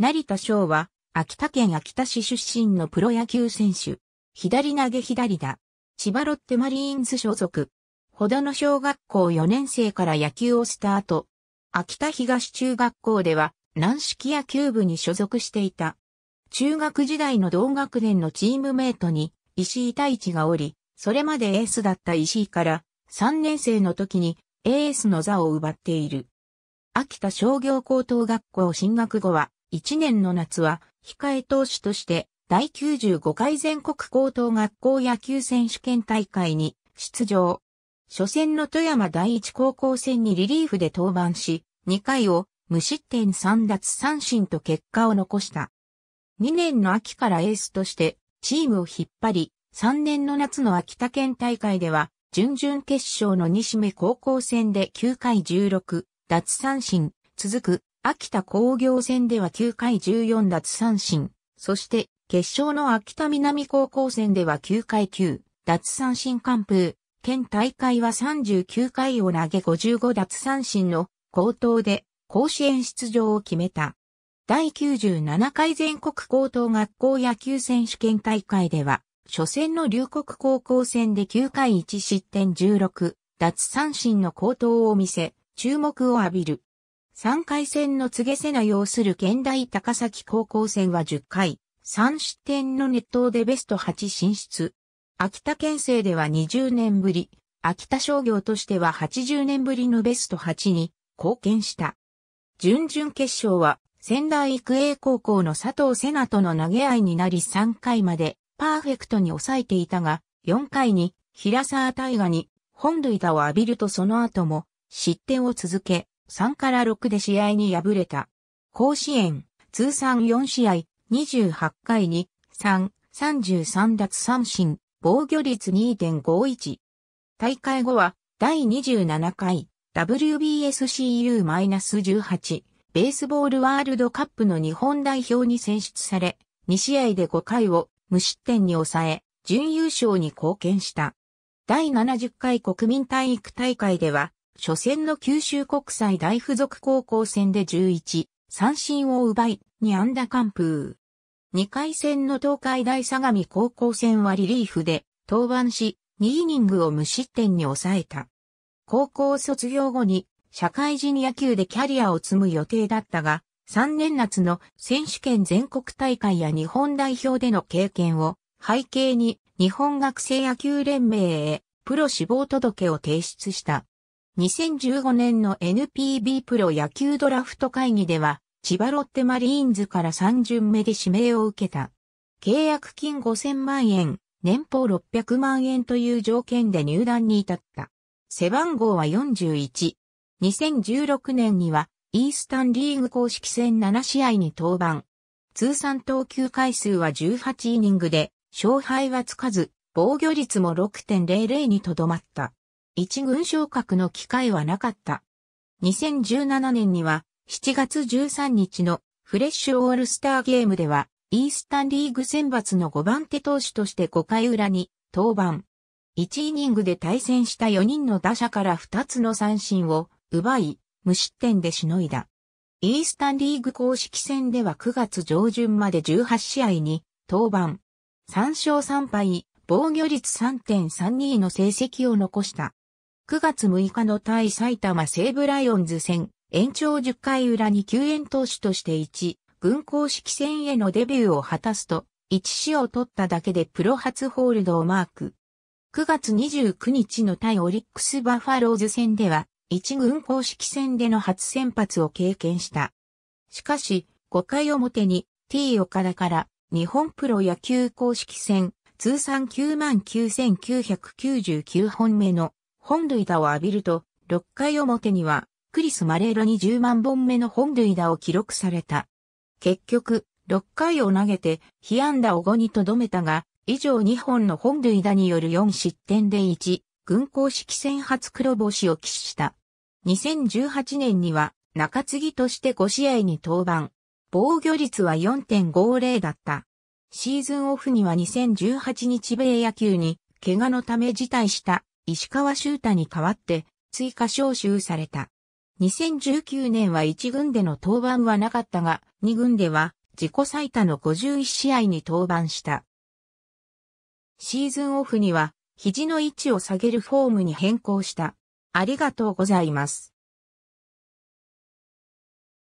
成田翔は、秋田県秋田市出身のプロ野球選手。左投げ左打。千葉ロッテマリーンズ所属。ほどの小学校4年生から野球をスタート。秋田東中学校では、軟式野球部に所属していた。中学時代の同学年のチームメイトに、石井太一がおり、それまでエースだった石井から、3年生の時に、エースの座を奪っている。秋田商業高等学校進学後は、一1年の夏は、控え投手として、第95回全国高等学校野球選手権大会に出場。初戦の富山第一高校戦にリリーフで登板し、2回を無失点3奪三振と結果を残した。2年の秋からエースとしてチームを引っ張り、3年の夏の秋田県大会では、準々決勝の西目高校戦で9回16、奪三振、続く秋田工業戦では9回14奪三振、そして決勝の秋田南高校戦では9回9奪三振完封、県大会は39回を投げ55奪三振の高等で甲子園出場を決めた。第97回全国高等学校野球選手権大会では、初戦の龍谷高校戦で9回1失点16、奪三振の高等を見せ、注目を浴びる。3回戦の告げせな要する現代高崎高校戦は10回、3失点の熱湯でベスト8進出。秋田県政では20年ぶり、秋田商業としては80年ぶりのベスト8に貢献した。準々決勝は仙台育英高校の佐藤瀬名との投げ合いになり3回までパーフェクトに抑えていたが、4回に平沢大河に本塁打を浴びるとその後も失点を続け、3から6で試合に敗れた。甲子園、通算4試合、28回に、3、33奪三振、防御率2.51。大会後は、第27回、WBSCU-18、ベースボールワールドカップの日本代表に選出され、2試合で5回を無失点に抑え、準優勝に貢献した。第70回国民体育大会では、初戦の九州国際大付属高校戦で11、三振を奪い、ダ安打完封。2回戦の東海大相模高校戦はリリーフで登板し、2イニングを無失点に抑えた。高校卒業後に社会人野球でキャリアを積む予定だったが、3年夏の選手権全国大会や日本代表での経験を背景に日本学生野球連盟へプロ志望届を提出した。2015年の NPB プロ野球ドラフト会議では、千葉ロッテマリーンズから3巡目で指名を受けた。契約金5000万円、年俸600万円という条件で入団に至った。背番号は41。2016年には、イースタンリーグ公式戦7試合に登板。通算投球回数は18イニングで、勝敗はつかず、防御率も6.00にとどまった。一軍昇格の機会はなかった。2017年には7月13日のフレッシュオールスターゲームではイースタンリーグ選抜の5番手投手として5回裏に登板。1イニングで対戦した4人の打者から2つの三振を奪い、無失点でしのいだ。イースタンリーグ公式戦では9月上旬まで18試合に登板。3勝3敗、防御率3.32の成績を残した。9月6日の対埼玉西武ライオンズ戦、延長10回裏に救援投手として1、軍公式戦へのデビューを果たすと、1死を取っただけでプロ初ホールドをマーク。9月29日の対オリックスバファローズ戦では、1軍公式戦での初先発を経験した。しかし、5回表に T 岡田から日本プロ野球公式戦通算99,999本目の本塁打を浴びると、6回表には、クリス・マレーロに10万本目の本塁打を記録された。結局、6回を投げて、被安打を5にとどめたが、以上2本の本塁打による4失点で1、軍公式戦初黒星を喫した。2018年には、中継ぎとして5試合に登板。防御率は4.50だった。シーズンオフには2018日米野球に怪我のため辞退した石川修太に代わって追加招集された。2019年は1軍での登板はなかったが、2軍では自己最多の51試合に登板した。シーズンオフには肘の位置を下げるフォームに変更した。ありがとうございます。